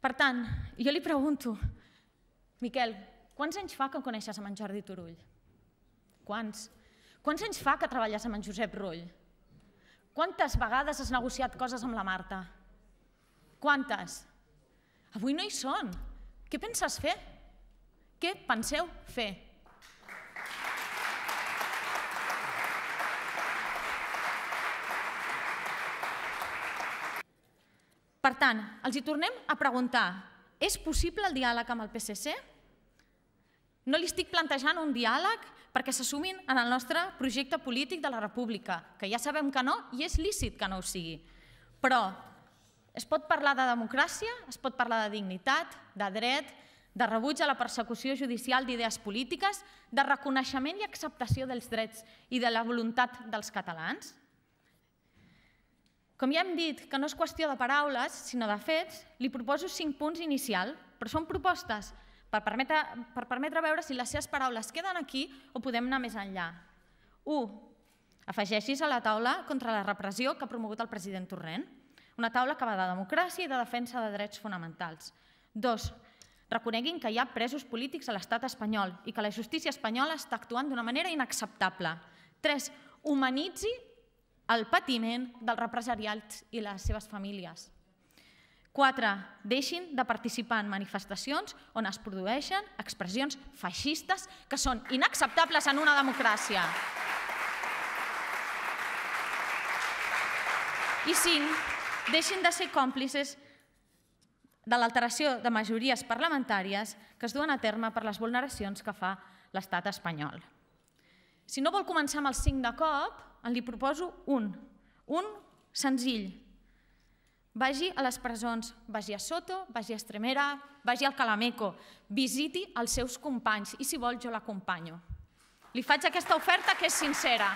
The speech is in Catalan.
Per tant, jo li pregunto, Miquel, quants anys fa que coneixes amb en Jordi Turull? Quants? Quants anys fa que treballes amb en Josep Rull? Quantes vegades has negociat coses amb la Marta? Quantes? Avui no hi són. Què penses fer? Què penseu fer? Per tant, els hi tornem a preguntar, és possible el diàleg amb el PSC? No li estic plantejant un diàleg perquè se sumin en el nostre projecte polític de la República, que ja sabem que no i és lícit que no ho sigui. Però es pot parlar de democràcia, es pot parlar de dignitat, de dret, de rebuig a la persecució judicial d'idees polítiques, de reconeixement i acceptació dels drets i de la voluntat dels catalans? Com ja hem dit que no és qüestió de paraules, sinó de fets, li proposo cinc punts inicial, però són propostes per permetre, per permetre veure si les seves paraules queden aquí o podem anar més enllà. 1. Afegeixis a la taula contra la repressió que ha promogut el president Torrent, una taula que va de democràcia i de defensa de drets fonamentals. 2. Reconeguin que hi ha presos polítics a l'estat espanyol i que la justícia espanyola està actuant d'una manera inacceptable. 3. Humanitzi el patiment dels represaliats i les seves famílies. 4. Deixin de participar en manifestacions on es produeixen expressions feixistes que són inacceptables en una democràcia. I 5. Deixin de ser còmplices de l'alteració de majories parlamentàries que es duen a terme per les vulneracions que fa l'estat espanyol. Si no vol començar amb els cinc de cop, en li proposo un. Un senzill. Vagi a les presons, vagi a Soto, vagi a Estremera, vagi al Calameco, visiti els seus companys i si vol jo l'acompanyo. Li faig aquesta oferta que és sincera.